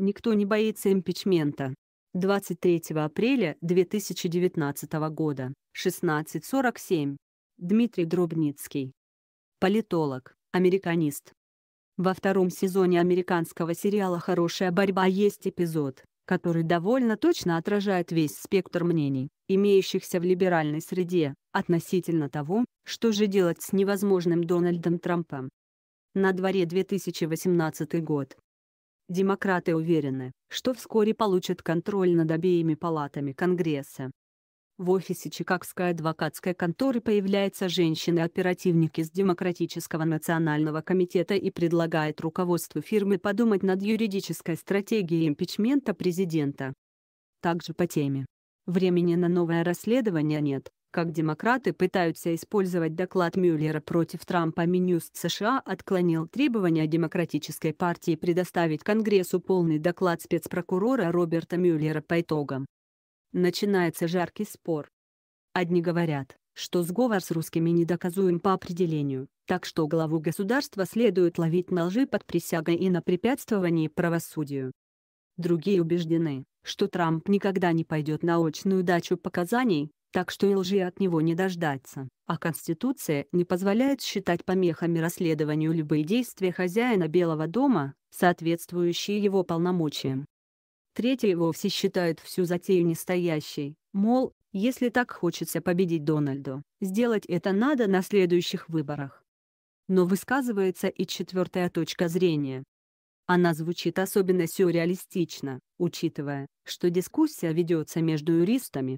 Никто не боится импичмента. 23 апреля 2019 года, 16.47. Дмитрий Дробницкий. Политолог, американист. Во втором сезоне американского сериала «Хорошая борьба» есть эпизод, который довольно точно отражает весь спектр мнений, имеющихся в либеральной среде, относительно того, что же делать с невозможным Дональдом Трампом. На дворе 2018 год, Демократы уверены, что вскоре получат контроль над обеими палатами Конгресса. В офисе Чикагской адвокатской конторы появляется женщина-оперативник из Демократического национального комитета и предлагает руководству фирмы подумать над юридической стратегией импичмента президента. Также по теме. Времени на новое расследование нет, как демократы пытаются использовать доклад Мюллера против Трампа, Минюст США отклонил требования Демократической партии предоставить Конгрессу полный доклад спецпрокурора Роберта Мюллера по итогам. Начинается жаркий спор. Одни говорят, что сговор с русскими недоказуем по определению, так что главу государства следует ловить на лжи под присягой и на препятствовании правосудию. Другие убеждены, что Трамп никогда не пойдет на очную дачу показаний, так что и лжи от него не дождаться, а Конституция не позволяет считать помехами расследованию любые действия хозяина Белого дома, соответствующие его полномочиям. Третий вовсе считает всю затею нестоящей, мол, если так хочется победить Дональду, сделать это надо на следующих выборах. Но высказывается и четвертая точка зрения. Она звучит особенно сюрреалистично, учитывая, что дискуссия ведется между юристами,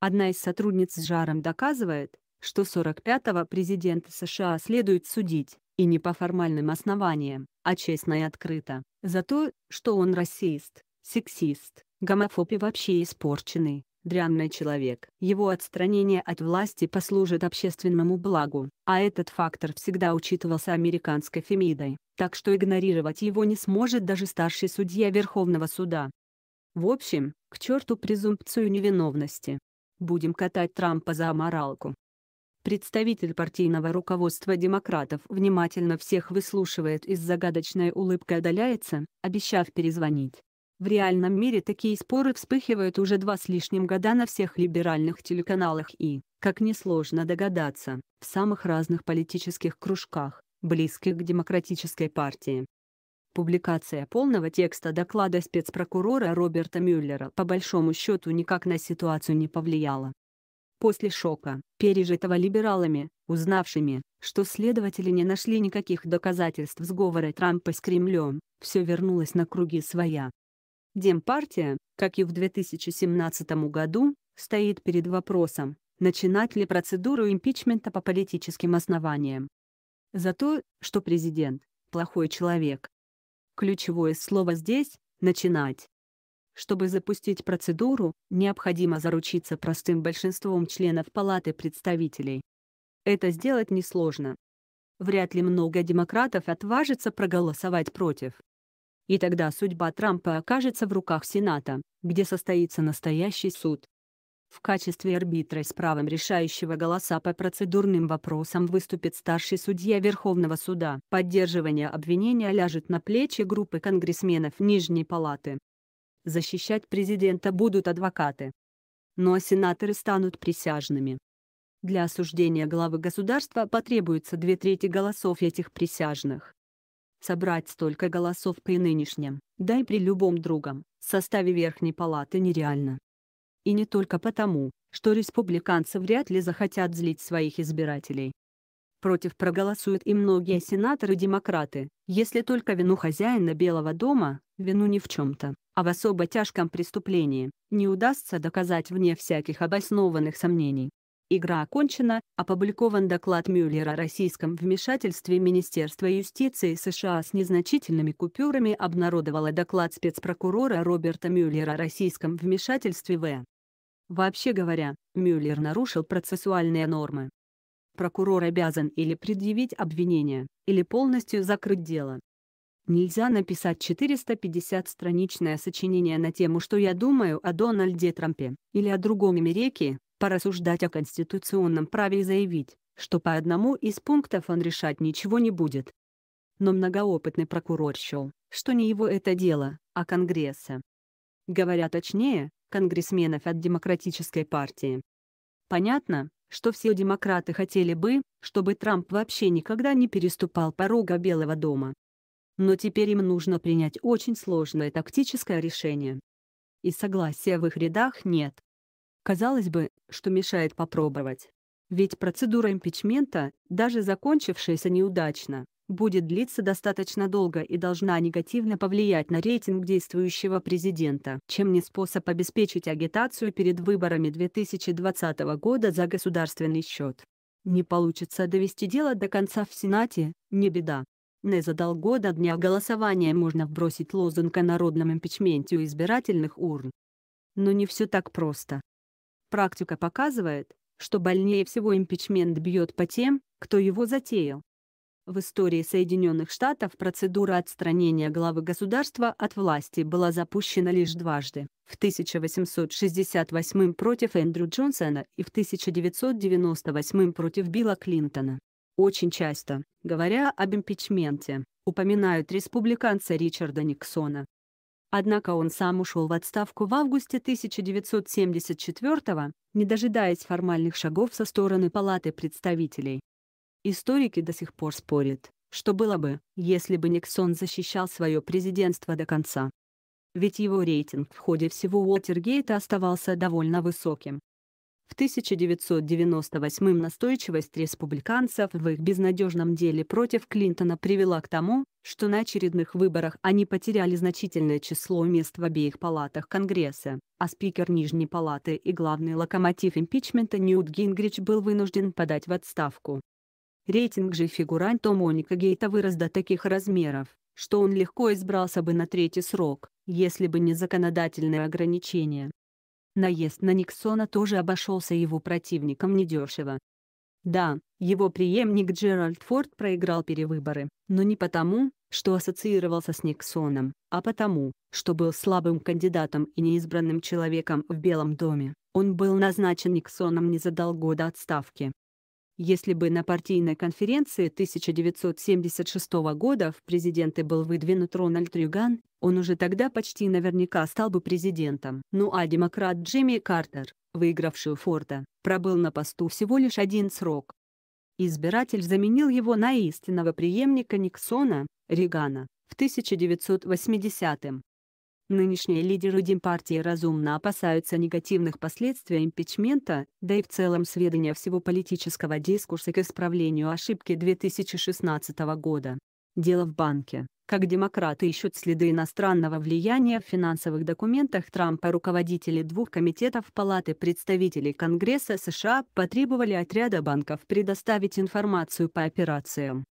Одна из сотрудниц с жаром доказывает, что 45-го президента США следует судить, и не по формальным основаниям, а честно и открыто, за то, что он расист, сексист, гомофоб и вообще испорченный, дрянный человек. Его отстранение от власти послужит общественному благу, а этот фактор всегда учитывался американской фемидой, так что игнорировать его не сможет даже старший судья Верховного суда. В общем, к черту презумпцию невиновности будем катать Трампа за аморалку. Представитель партийного руководства демократов внимательно всех выслушивает и с загадочной улыбкой удаляется, обещав перезвонить. В реальном мире такие споры вспыхивают уже два с лишним года на всех либеральных телеканалах и, как несложно догадаться, в самых разных политических кружках, близких к демократической партии. Публикация полного текста доклада спецпрокурора Роберта Мюллера по большому счету никак на ситуацию не повлияла. После шока, пережитого либералами, узнавшими, что следователи не нашли никаких доказательств сговора Трампа с Кремлем, все вернулось на круги своя. Демпартия, как и в 2017 году, стоит перед вопросом, начинать ли процедуру импичмента по политическим основаниям. За то, что президент – плохой человек, Ключевое слово здесь – «начинать». Чтобы запустить процедуру, необходимо заручиться простым большинством членов Палаты представителей. Это сделать несложно. Вряд ли много демократов отважится проголосовать против. И тогда судьба Трампа окажется в руках Сената, где состоится настоящий суд. В качестве арбитра с правом решающего голоса по процедурным вопросам выступит старший судья Верховного суда. Поддерживание обвинения ляжет на плечи группы конгрессменов Нижней палаты. Защищать президента будут адвокаты. Но сенаторы станут присяжными. Для осуждения главы государства потребуется две трети голосов этих присяжных. Собрать столько голосов при нынешнем, да и при любом другом, составе Верхней палаты нереально и не только потому, что республиканцы вряд ли захотят злить своих избирателей. Против проголосуют и многие сенаторы-демократы, если только вину хозяина Белого дома, вину не в чем-то, а в особо тяжком преступлении, не удастся доказать вне всяких обоснованных сомнений. Игра окончена, опубликован доклад Мюллера о российском вмешательстве Министерства юстиции США с незначительными купюрами обнародовала доклад спецпрокурора Роберта Мюллера о российском вмешательстве в Вообще говоря, Мюллер нарушил процессуальные нормы. Прокурор обязан или предъявить обвинение, или полностью закрыть дело. Нельзя написать 450-страничное сочинение на тему «Что я думаю о Дональде Трампе» или о другом Америке, порассуждать о конституционном праве и заявить, что по одному из пунктов он решать ничего не будет. Но многоопытный прокурор счел, что не его это дело, а Конгресса. Говоря точнее, конгрессменов от Демократической партии. Понятно, что все демократы хотели бы, чтобы Трамп вообще никогда не переступал порога Белого дома. Но теперь им нужно принять очень сложное тактическое решение. И согласия в их рядах нет. Казалось бы, что мешает попробовать. Ведь процедура импичмента, даже закончившаяся неудачно, будет длиться достаточно долго и должна негативно повлиять на рейтинг действующего президента, чем не способ обеспечить агитацию перед выборами 2020 года за государственный счет. Не получится довести дело до конца в Сенате, не беда. Не за долго дня голосования можно вбросить лозунг о народном импичменте у избирательных урн. Но не все так просто. Практика показывает, что больнее всего импичмент бьет по тем, кто его затеял. В истории Соединенных Штатов процедура отстранения главы государства от власти была запущена лишь дважды – в 1868 против Эндрю Джонсона и в 1998 против Билла Клинтона. Очень часто, говоря об импичменте, упоминают республиканца Ричарда Никсона. Однако он сам ушел в отставку в августе 1974 не дожидаясь формальных шагов со стороны Палаты представителей. Историки до сих пор спорят, что было бы, если бы Никсон защищал свое президентство до конца. Ведь его рейтинг в ходе всего Уотергейта оставался довольно высоким. В 1998 настойчивость республиканцев в их безнадежном деле против Клинтона привела к тому, что на очередных выборах они потеряли значительное число мест в обеих палатах Конгресса, а спикер Нижней палаты и главный локомотив импичмента Ньют Гингрич был вынужден подать в отставку. Рейтинг же фигуранта Моника Гейта вырос до таких размеров, что он легко избрался бы на третий срок, если бы не законодательные ограничения. Наезд на Никсона тоже обошелся его противникам недешево. Да, его преемник Джеральд Форд проиграл перевыборы, но не потому, что ассоциировался с Никсоном, а потому, что был слабым кандидатом и неизбранным человеком в Белом доме. Он был назначен Никсоном незадолго до отставки, если бы на партийной конференции 1976 года в президенты был выдвинут Рональд Рюган, он уже тогда почти наверняка стал бы президентом. Ну а демократ Джимми Картер, выигравший у Форда, пробыл на посту всего лишь один срок. Избиратель заменил его на истинного преемника Никсона, Регана, в 1980-м. Нынешние лидеры Демпартии разумно опасаются негативных последствий импичмента, да и в целом сведения всего политического дискурса к исправлению ошибки 2016 года. Дело в банке. Как демократы ищут следы иностранного влияния в финансовых документах Трампа руководители двух комитетов Палаты представителей Конгресса США потребовали отряда банков предоставить информацию по операциям,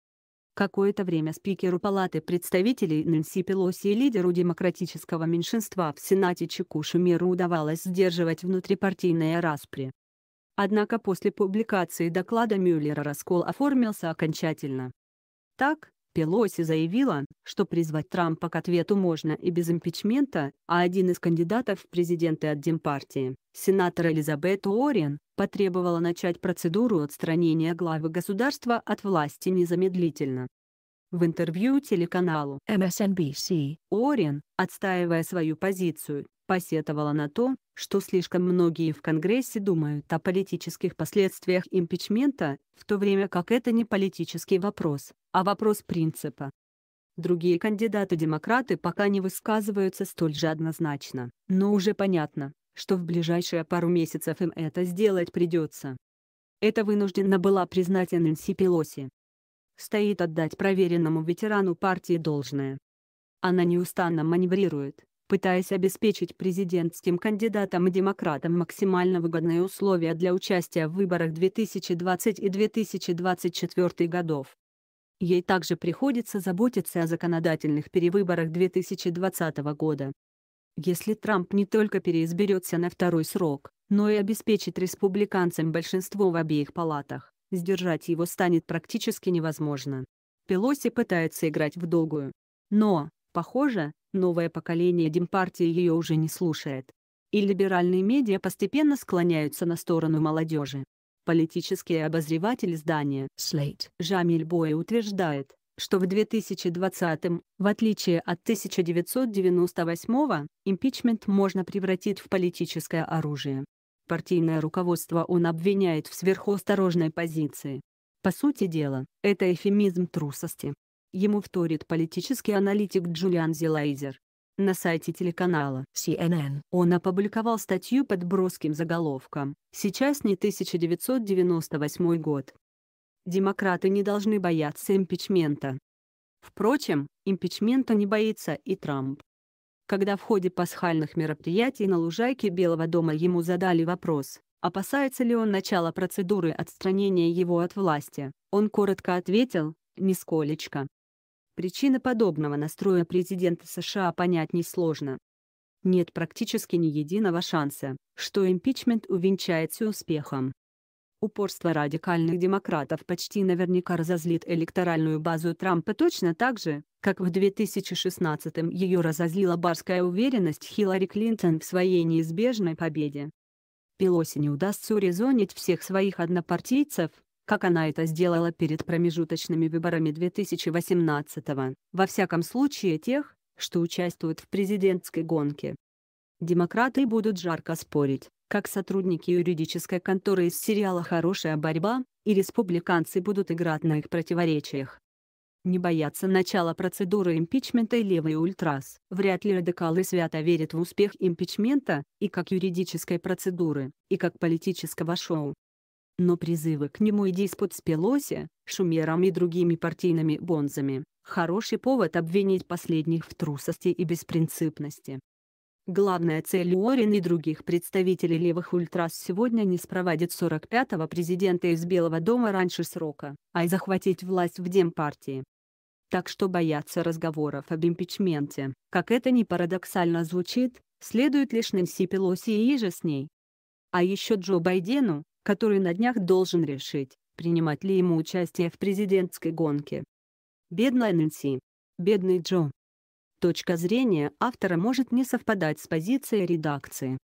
Какое-то время спикеру Палаты представителей Нэнси Пелоси и лидеру демократического меньшинства в Сенате Чеку Шумеру удавалось сдерживать внутрипартийные распри. Однако после публикации доклада Мюллера раскол оформился окончательно. Так, Пелоси заявила, что призвать Трампа к ответу можно и без импичмента, а один из кандидатов в президенты от Демпартии, сенатор Элизабет Уоррен, потребовала начать процедуру отстранения главы государства от власти незамедлительно. В интервью телеканалу MSNBC Орен, отстаивая свою позицию, посетовала на то, что слишком многие в Конгрессе думают о политических последствиях импичмента, в то время как это не политический вопрос, а вопрос принципа. Другие кандидаты-демократы пока не высказываются столь же однозначно, но уже понятно, что в ближайшие пару месяцев им это сделать придется. Это вынуждена была признать Нэнси Пелоси, Стоит отдать проверенному ветерану партии должное. Она неустанно маневрирует, пытаясь обеспечить президентским кандидатам и демократам максимально выгодные условия для участия в выборах 2020 и 2024 годов. Ей также приходится заботиться о законодательных перевыборах 2020 года. Если Трамп не только переизберется на второй срок, но и обеспечит республиканцам большинство в обеих палатах, сдержать его станет практически невозможно. Пелоси пытается играть в долгую. Но, похоже, новое поколение Демпартии ее уже не слушает. И либеральные медиа постепенно склоняются на сторону молодежи. Политический обозреватель издания Slate Жамиль Бой утверждает, что в 2020, м в отличие от 1998, го импичмент можно превратить в политическое оружие. Партийное руководство он обвиняет в сверхосторожной позиции. По сути дела, это эфемизм трусости. Ему вторит политический аналитик Джулиан Зелайзер. На сайте телеканала CNN он опубликовал статью под броским заголовком «Сейчас не 1998 год». Демократы не должны бояться импичмента. Впрочем, импичмента не боится и Трамп когда в ходе пасхальных мероприятий на лужайке Белого дома ему задали вопрос, опасается ли он начала процедуры отстранения его от власти, он коротко ответил «нисколечко». Причина подобного настроя президента США понять несложно. Нет практически ни единого шанса, что импичмент увенчается успехом. Упорство радикальных демократов почти наверняка разозлит электоральную базу Трампа точно так же, как в 2016-м ее разозлила барская уверенность Хиллари Клинтон в своей неизбежной победе. Пелоси не удастся урезонить всех своих однопартийцев, как она это сделала перед промежуточными выборами 2018-го, во всяком случае тех, что участвуют в президентской гонке. Демократы будут жарко спорить, как сотрудники юридической конторы из сериала «Хорошая борьба» и республиканцы будут играть на их противоречиях. Не боятся начала процедуры импичмента и левый ультрас. Вряд ли радикалы свято верят в успех импичмента, и как юридической процедуры, и как политического шоу. Но призывы к нему и диспут с Пелоси, Шумером и другими партийными бонзами – хороший повод обвинить последних в трусости и беспринципности. Главная цель Уоррен и других представителей левых ультрас сегодня не спроводить 45-го президента из Белого дома раньше срока, а и захватить власть в Демпартии. Так что бояться разговоров об импичменте, как это ни парадоксально звучит, следует лишь Нэнси Пелоси и же с ней. А еще Джо Байдену, который на днях должен решить, принимать ли ему участие в президентской гонке. Бедная Нэнси. Бедный Джо. Точка зрения автора может не совпадать с позицией редакции.